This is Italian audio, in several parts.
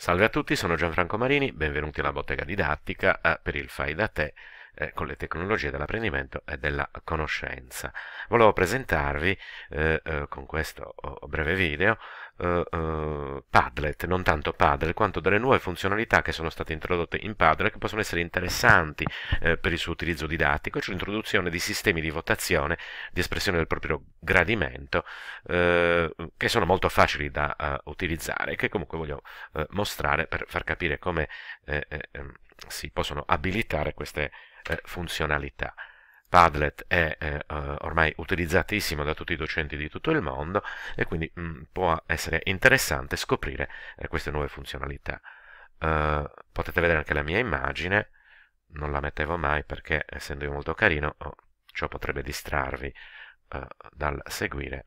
Salve a tutti, sono Gianfranco Marini, benvenuti alla bottega didattica eh, per il fai da te eh, con le tecnologie dell'apprendimento e della conoscenza. Volevo presentarvi eh, eh con questo oh, breve video uh, Padlet, non tanto Padlet, quanto delle nuove funzionalità che sono state introdotte in Padlet che possono essere interessanti uh, per il suo utilizzo didattico, cioè l'introduzione di sistemi di votazione, di espressione del proprio gradimento, che sono molto facili da utilizzare e che comunque voglio mostrare per far capire come ehm, si possono abilitare queste funzionalità. Padlet è eh, eh, ormai utilizzatissimo da tutti i docenti di tutto il mondo e quindi mh, mm, può essere interessante scoprire eh, queste nuove funzionalità. Eh, potete vedere anche la mia immagine, non la mettevo mai perché essendo io molto carino oh, ciò potrebbe distrarvi eh, dal seguire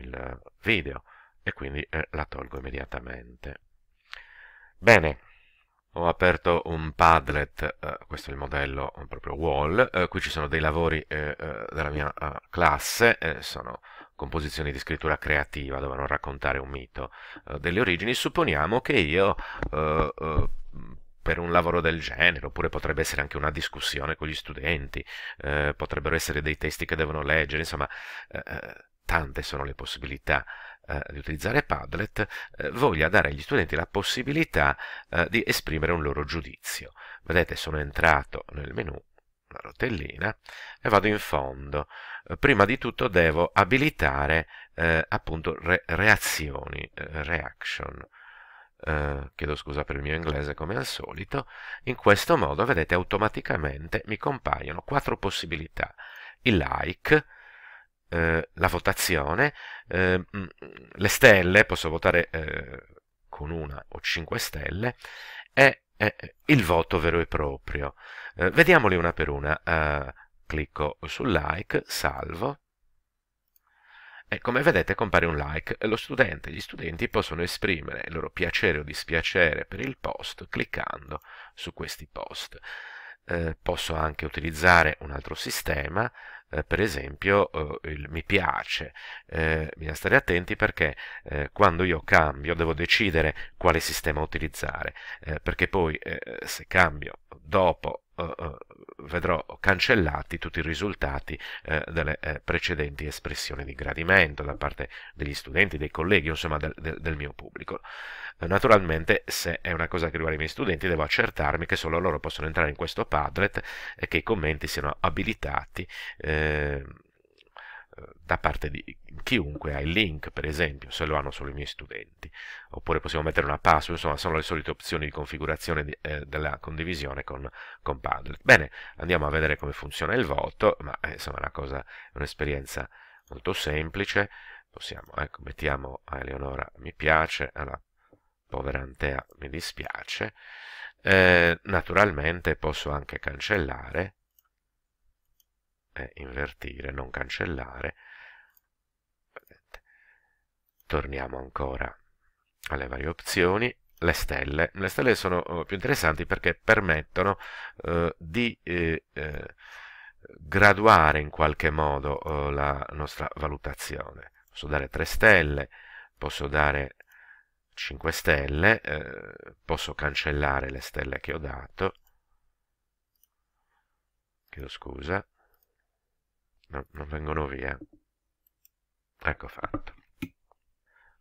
il video e quindi eh, la tolgo immediatamente. Bene, ho aperto un Padlet, eh, questo è il modello eh, proprio wall, eh, qui ci sono dei lavori eh, eh della mia eh, classe, sono composizioni di scrittura creativa, dovevano raccontare un mito delle origini, supponiamo che io per un lavoro del genere, oppure potrebbe essere anche una discussione con gli studenti, potrebbero essere dei testi che devono leggere, insomma tante sono le possibilità di utilizzare Padlet eh, voglia dare agli studenti la possibilità eh, di esprimere un loro giudizio. Vedete, sono entrato nel menu, una rotellina, e vado in fondo. Eh, prima di tutto devo abilitare eh, appunto re reazioni, eh, reaction. Uh, chiedo scusa per il mio inglese come al solito, in questo modo vedete automaticamente mi compaiono quattro possibilità, il like, eh, la votazione, eh, mm, le stelle, posso votare eh, con una o cinque stelle, e il voto vero e proprio. Eh, vediamoli una per una. Eh, clicco sul like, salvo. E come vedete compare un like. Lo studente e gli studenti possono esprimere il loro piacere o dispiacere per il post cliccando su questi post eh, posso anche utilizzare un altro sistema, eh, per esempio eh, il mi piace. Eh, bisogna stare attenti perché eh, quando io cambio devo decidere quale sistema utilizzare, eh, perché poi se cambio dopo eh, eh, vedrò cancellati tutti i risultati eh, delle eh, precedenti espressioni di gradimento da parte degli studenti, dei colleghi, insomma del, del, del mio pubblico. Eh, naturalmente se è una cosa che riguarda i miei studenti devo accertarmi che solo loro possono entrare in questo Padlet e che i commenti siano abilitati eh, da parte di chiunque ha il link per esempio se lo hanno solo i miei studenti oppure possiamo mettere una password insomma sono le solite opzioni di configurazione di, eh, della condivisione con, con Padlet bene andiamo a vedere come funziona il voto ma eh, insomma è una cosa un'esperienza molto semplice possiamo ecco mettiamo a Eleonora mi piace alla povera Antea mi dispiace eh, naturalmente posso anche cancellare eh, invertire, non cancellare. Vedete. Torniamo ancora alle varie opzioni. Le stelle. Le stelle sono oh, più interessanti perché permettono eh, di eh, eh graduare in qualche modo oh, la nostra valutazione. Posso dare 3 stelle, posso dare 5 stelle, eh, posso cancellare le stelle che ho dato, chiedo scusa, No, non vengono via. Ecco fatto.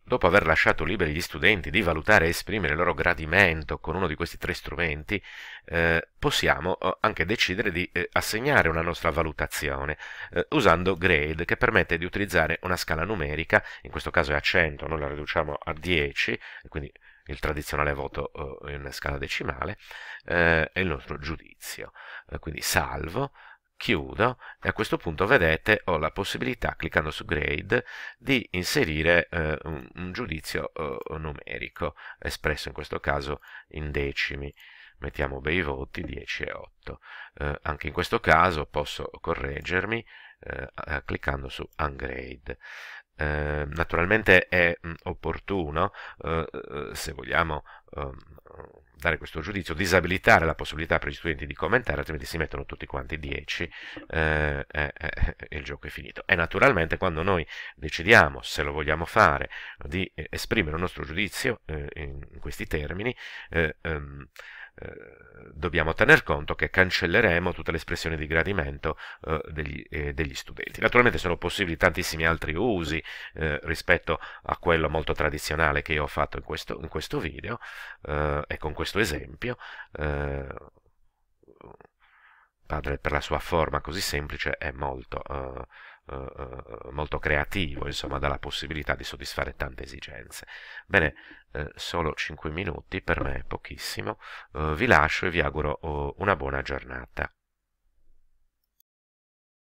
Dopo aver lasciato liberi gli studenti di valutare e esprimere il loro gradimento con uno di questi tre strumenti, eh, possiamo eh, anche decidere di eh, assegnare una nostra valutazione eh, usando grade che permette di utilizzare una scala numerica, in questo caso è a 100, noi la riduciamo a 10, quindi il tradizionale voto eh, in scala decimale, e eh, il nostro giudizio. quindi salvo, chiudo e a questo punto vedete ho la possibilità cliccando su grade di inserire eh, un, un, giudizio eh, numerico espresso in questo caso in decimi mettiamo bei voti 10 e 8 eh, anche in questo caso posso correggermi eh, cliccando su ungrade eh, naturalmente è mh, mm, opportuno eh, se vogliamo ehm, dare questo giudizio, disabilitare la possibilità per gli studenti di commentare, altrimenti si mettono tutti quanti 10 eh, eh, eh, eh, e il gioco è finito. E naturalmente quando noi decidiamo, se lo vogliamo fare, di eh, esprimere il nostro giudizio eh, in questi termini, ehm, eh, dobbiamo tener conto che cancelleremo tutte le espressioni di gradimento eh, degli, eh, degli, studenti. Naturalmente sono possibili tantissimi altri usi eh, rispetto a quello molto tradizionale che io ho fatto in questo, in questo video eh, e con questo esempio. padre per la sua forma così semplice è molto eh, molto creativo, insomma, dà la possibilità di soddisfare tante esigenze. Bene, eh, solo 5 minuti, per me è pochissimo, eh, vi lascio e vi auguro oh, una buona giornata.